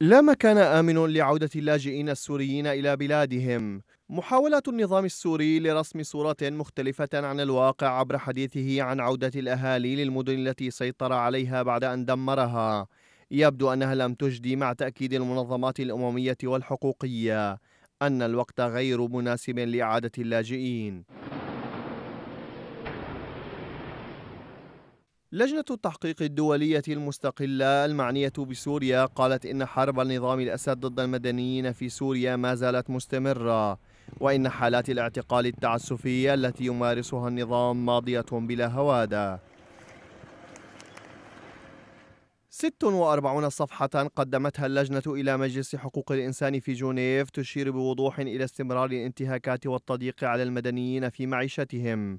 لا مكان آمن لعودة اللاجئين السوريين إلى بلادهم محاولات النظام السوري لرسم صورة مختلفة عن الواقع عبر حديثه عن عودة الأهالي للمدن التي سيطر عليها بعد أن دمرها يبدو أنها لم تجدي مع تأكيد المنظمات الأممية والحقوقية أن الوقت غير مناسب لإعادة اللاجئين لجنة التحقيق الدولية المستقلة المعنية بسوريا قالت إن حرب النظام الأسد ضد المدنيين في سوريا ما زالت مستمرة وإن حالات الاعتقال التعسفية التي يمارسها النظام ماضية بلا هوادة 46 صفحة قدمتها اللجنة إلى مجلس حقوق الإنسان في جنيف تشير بوضوح إلى استمرار الانتهاكات والتضييق على المدنيين في معيشتهم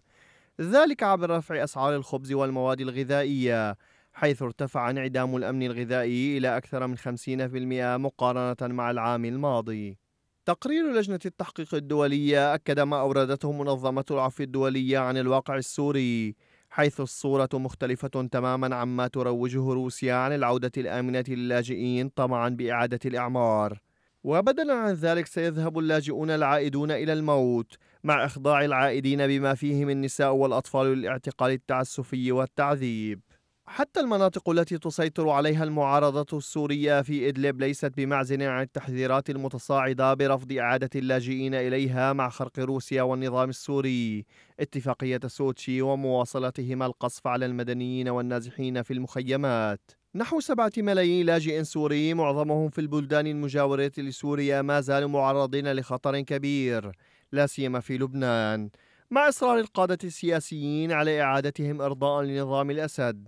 ذلك عبر رفع أسعار الخبز والمواد الغذائية حيث ارتفع انعدام الأمن الغذائي إلى أكثر من 50% مقارنة مع العام الماضي تقرير لجنة التحقيق الدولية أكد ما أوردته منظمة العفو الدولية عن الواقع السوري حيث الصورة مختلفة تماما عما تروجه روسيا عن العودة الآمنة للاجئين طمعا بإعادة الإعمار وبدلا عن ذلك سيذهب اللاجئون العائدون إلى الموت مع إخضاع العائدين بما فيهم النساء والأطفال للاعتقال التعسفي والتعذيب حتى المناطق التي تسيطر عليها المعارضة السورية في إدلب ليست بمعزل عن التحذيرات المتصاعدة برفض إعادة اللاجئين إليها مع خرق روسيا والنظام السوري اتفاقية سوتشي ومواصلتهما القصف على المدنيين والنازحين في المخيمات نحو سبعة ملايين لاجئ سوري معظمهم في البلدان المجاورة لسوريا ما زالوا معرضين لخطر كبير لا سيما في لبنان مع إصرار القادة السياسيين على إعادتهم إرضاء لنظام الأسد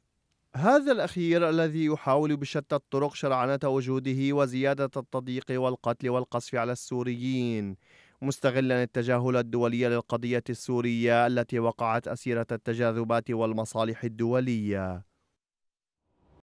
هذا الأخير الذي يحاول بشتى الطرق شرعنة وجوده وزيادة التضييق والقتل والقصف على السوريين مستغلا التجاهل الدولي للقضية السورية التي وقعت أسيرة التجاذبات والمصالح الدولية